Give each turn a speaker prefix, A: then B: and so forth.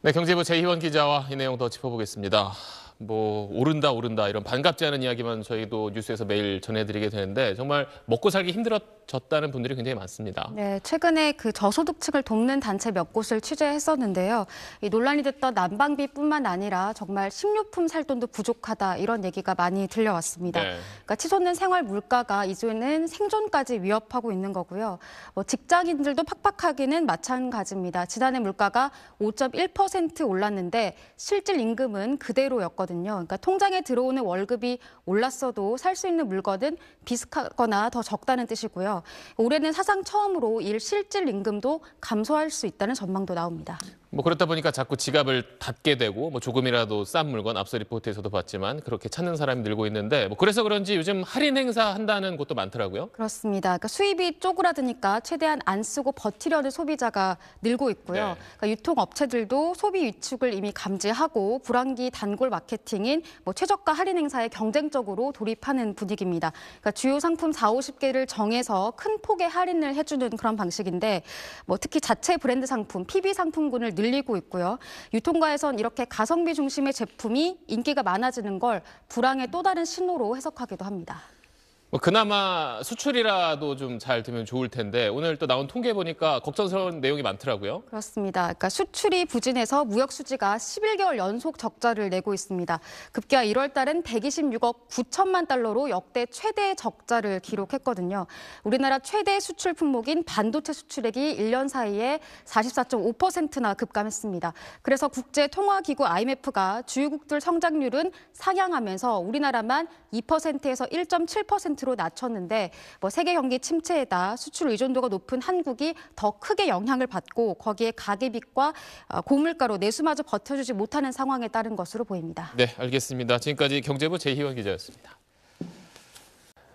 A: 네, 경제부 제희원 기자와 이 내용 더 짚어보겠습니다. 뭐 오른다 오른다 이런 반갑지 않은 이야기만 저희도 뉴스에서 매일 전해드리게 되는데 정말 먹고 살기 힘들어졌다는 분들이 굉장히 많습니다.
B: 네, 최근에 그 저소득 층을 돕는 단체 몇 곳을 취재했었는데요. 이 논란이 됐던 난방비뿐만 아니라 정말 식료품 살 돈도 부족하다 이런 얘기가 많이 들려왔습니다. 네. 그러니까 치솟는 생활 물가가 이제는 생존까지 위협하고 있는 거고요. 뭐 직장인들도 팍팍하기는 마찬가지입니다. 지난해 물가가 5.1% 올랐는데 실질 임금은 그대로였거든요. 있거든요. 그러니까 통장에 들어오는 월급이 올랐어도 살 수 있는 물건은 비슷하거나 더 적다는 뜻이고요. 올해는 사상 처음으로 일 실질 임금도 감소할 수 있다는 전망도 나옵니다.
A: 뭐 그렇다 보니까 자꾸 지갑을 닫게 되고 뭐 조금이라도 싼 물건 앞서 리포트에서도 봤지만 그렇게 찾는 사람이 늘고 있는데 뭐 그래서 그런지 요즘 할인 행사 한다는 곳도 많더라고요.
B: 그렇습니다. 그러니까 수입이 쪼그라드니까 최대한 안 쓰고 버티려는 소비자가 늘고 있고요. 네. 그러니까 유통업체들도 소비 위축을 이미 감지하고 불황기 단골 마케팅인 뭐 최저가 할인 행사에 경쟁적으로 돌입하는 분위기입니다. 그러니까 주요 상품 4, 50개를 정해서 큰 폭의 할인을 해주는 그런 방식인데 뭐 특히 자체 브랜드 상품, PB 상품군을 늘리고 있고요. 유통가에선 이렇게 가성비 중심의 제품이 인기가 많아지는 걸 불황의 또 다른 신호로 해석하기도 합니다.
A: 뭐 그나마 수출이라도 좀 잘 되면 좋을 텐데 오늘 또 나온 통계 보니까 걱정스러운 내용이 많더라고요.
B: 그렇습니다. 그러니까 수출이 부진해서 무역 수지가 11개월 연속 적자를 내고 있습니다. 급기야 1월 달엔 126억 9천만 달러로 역대 최대 적자를 기록했거든요. 우리나라 최대 수출 품목인 반도체 수출액이 1년 사이에 44.5%나 급감했습니다. 그래서 국제 통화 기구 IMF가 주요국들 성장률은 상향하면서 우리나라만 2%에서 1.7% 3로 낮췄는데 뭐 세계 경기 침체에다 수출 의존도가 높은 한국이 더 크게 영향을 받고 거기에 가계빚과 어, 고물가로 내수마저 버텨주지 못하는 상황에 따른 것으로 보입니다.
A: 네, 알겠습니다. 지금까지 경제부 제희원 기자였습니다.